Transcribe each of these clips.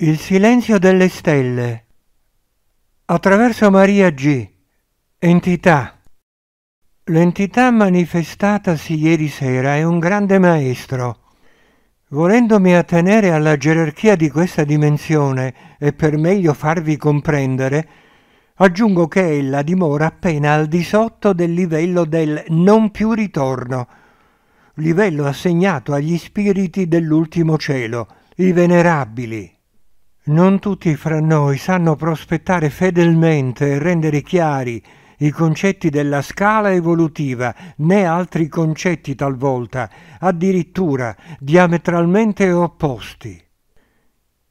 Il silenzio delle stelle. Attraverso Maria G. Entità. L'entità manifestatasi ieri sera è un grande maestro. Volendomi attenere alla gerarchia di questa dimensione e per meglio farvi comprendere, aggiungo che ella dimora appena al di sotto del livello del non più ritorno, livello assegnato agli spiriti dell'ultimo cielo, i venerabili. Non tutti fra noi sanno prospettare fedelmente e rendere chiari i concetti della scala evolutiva, né altri concetti talvolta, addirittura diametralmente opposti.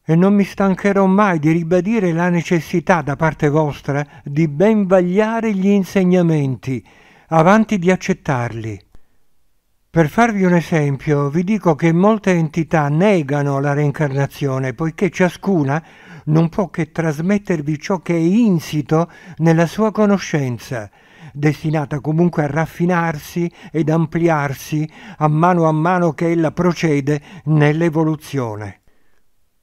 E non mi stancherò mai di ribadire la necessità da parte vostra di ben vagliare gli insegnamenti, avanti di accettarli per farvi un esempio, vi dico che molte entità negano la reincarnazione, poiché ciascuna non può che trasmettervi ciò che è insito nella sua conoscenza, destinata comunque a raffinarsi ed ampliarsi a mano a mano che ella procede nell'evoluzione.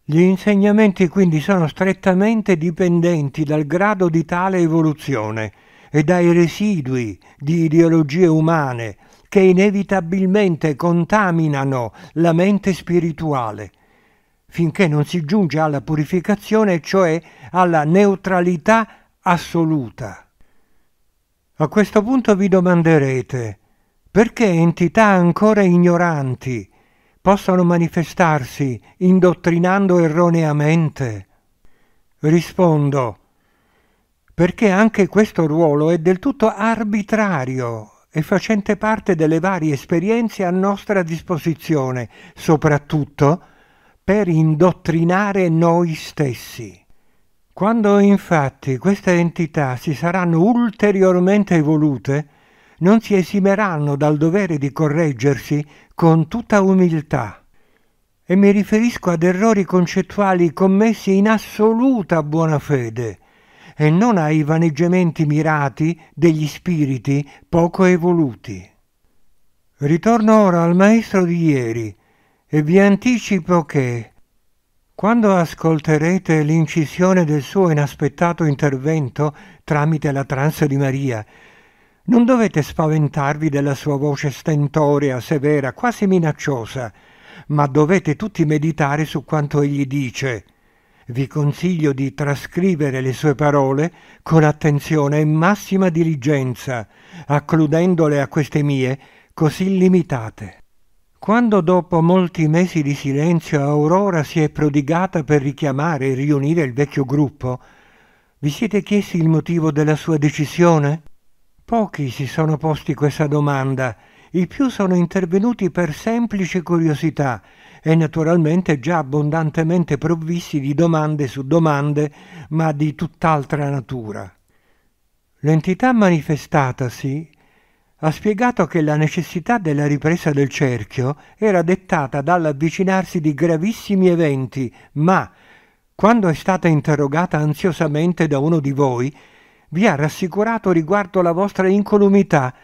Gli insegnamenti quindi sono strettamente dipendenti dal grado di tale evoluzione e dai residui di ideologie umane, che inevitabilmente contaminano la mente spirituale, finché non si giunge alla purificazione, cioè alla neutralità assoluta. A questo punto vi domanderete perché entità ancora ignoranti possono manifestarsi indottrinando erroneamente? Rispondo, perché anche questo ruolo è del tutto arbitrario e facente parte delle varie esperienze a nostra disposizione, soprattutto per indottrinare noi stessi. Quando infatti queste entità si saranno ulteriormente evolute, non si esimeranno dal dovere di correggersi con tutta umiltà. E mi riferisco ad errori concettuali commessi in assoluta buona fede, e non ai vaneggiamenti mirati degli spiriti poco evoluti. Ritorno ora al maestro di ieri e vi anticipo che, quando ascolterete l'incisione del suo inaspettato intervento tramite la trance di Maria, non dovete spaventarvi della sua voce stentorea, severa, quasi minacciosa, ma dovete tutti meditare su quanto egli dice – vi consiglio di trascrivere le sue parole con attenzione e massima diligenza, accludendole a queste mie così limitate. Quando dopo molti mesi di silenzio Aurora si è prodigata per richiamare e riunire il vecchio gruppo, vi siete chiesti il motivo della sua decisione? Pochi si sono posti questa domanda, i più sono intervenuti per semplice curiosità e naturalmente già abbondantemente provvisti di domande su domande, ma di tutt'altra natura. L'entità manifestatasi ha spiegato che la necessità della ripresa del cerchio era dettata dall'avvicinarsi di gravissimi eventi, ma quando è stata interrogata ansiosamente da uno di voi, vi ha rassicurato riguardo la vostra incolumità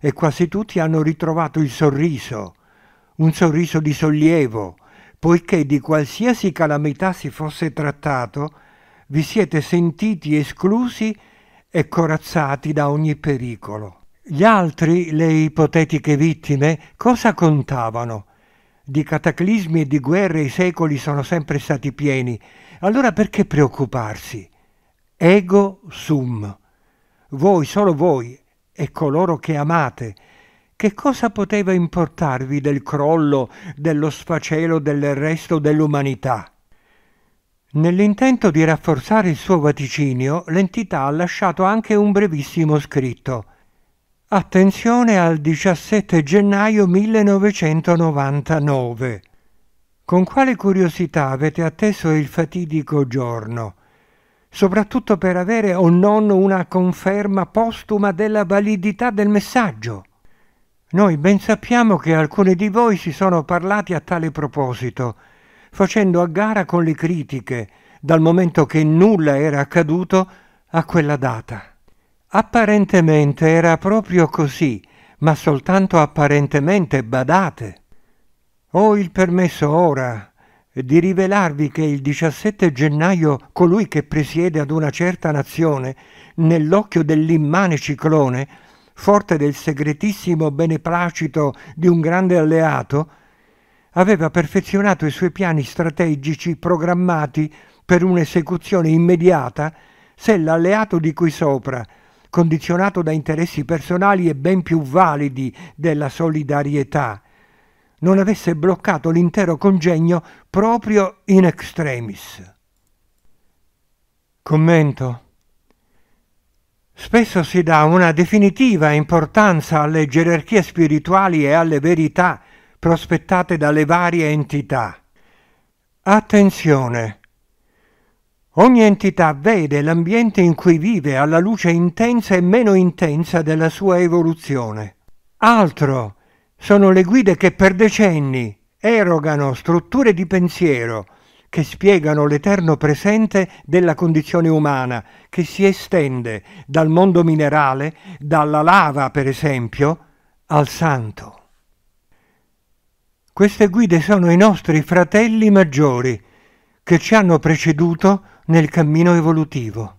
e quasi tutti hanno ritrovato il sorriso un sorriso di sollievo, poiché di qualsiasi calamità si fosse trattato, vi siete sentiti esclusi e corazzati da ogni pericolo. Gli altri, le ipotetiche vittime, cosa contavano? Di cataclismi e di guerre i secoli sono sempre stati pieni, allora perché preoccuparsi? Ego sum. Voi, solo voi e coloro che amate, che cosa poteva importarvi del crollo, dello sfacelo del resto dell'umanità? Nell'intento di rafforzare il suo vaticinio, l'entità ha lasciato anche un brevissimo scritto. Attenzione al 17 gennaio 1999. Con quale curiosità avete atteso il fatidico giorno? Soprattutto per avere o non una conferma postuma della validità del messaggio. Noi ben sappiamo che alcuni di voi si sono parlati a tale proposito, facendo a gara con le critiche, dal momento che nulla era accaduto a quella data. Apparentemente era proprio così, ma soltanto apparentemente badate. Ho il permesso ora di rivelarvi che il 17 gennaio colui che presiede ad una certa nazione, nell'occhio dell'immane ciclone, forte del segretissimo beneplacito di un grande alleato, aveva perfezionato i suoi piani strategici programmati per un'esecuzione immediata se l'alleato di cui sopra, condizionato da interessi personali e ben più validi della solidarietà, non avesse bloccato l'intero congegno proprio in extremis. Commento. Spesso si dà una definitiva importanza alle gerarchie spirituali e alle verità prospettate dalle varie entità. Attenzione! Ogni entità vede l'ambiente in cui vive alla luce intensa e meno intensa della sua evoluzione. Altro sono le guide che per decenni erogano strutture di pensiero, che spiegano l'eterno presente della condizione umana, che si estende dal mondo minerale, dalla lava per esempio, al santo. Queste guide sono i nostri fratelli maggiori che ci hanno preceduto nel cammino evolutivo.